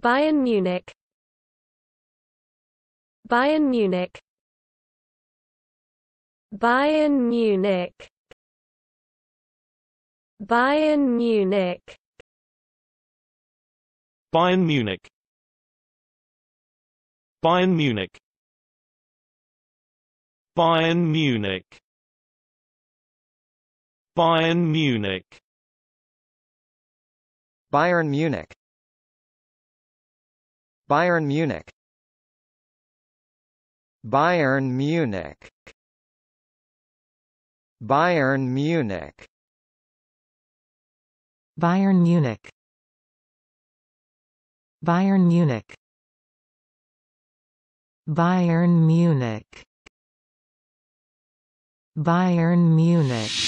Bayern Munich Bayern Munich Bayern Munich Bayern Munich Bayern Munich Bayern Munich Bayern Munich Bayern Munich Bayern Munich Bayern Munich Bayern Munich Bayern Munich Bayern Munich Bayern Munich Bayern Munich Bayern Munich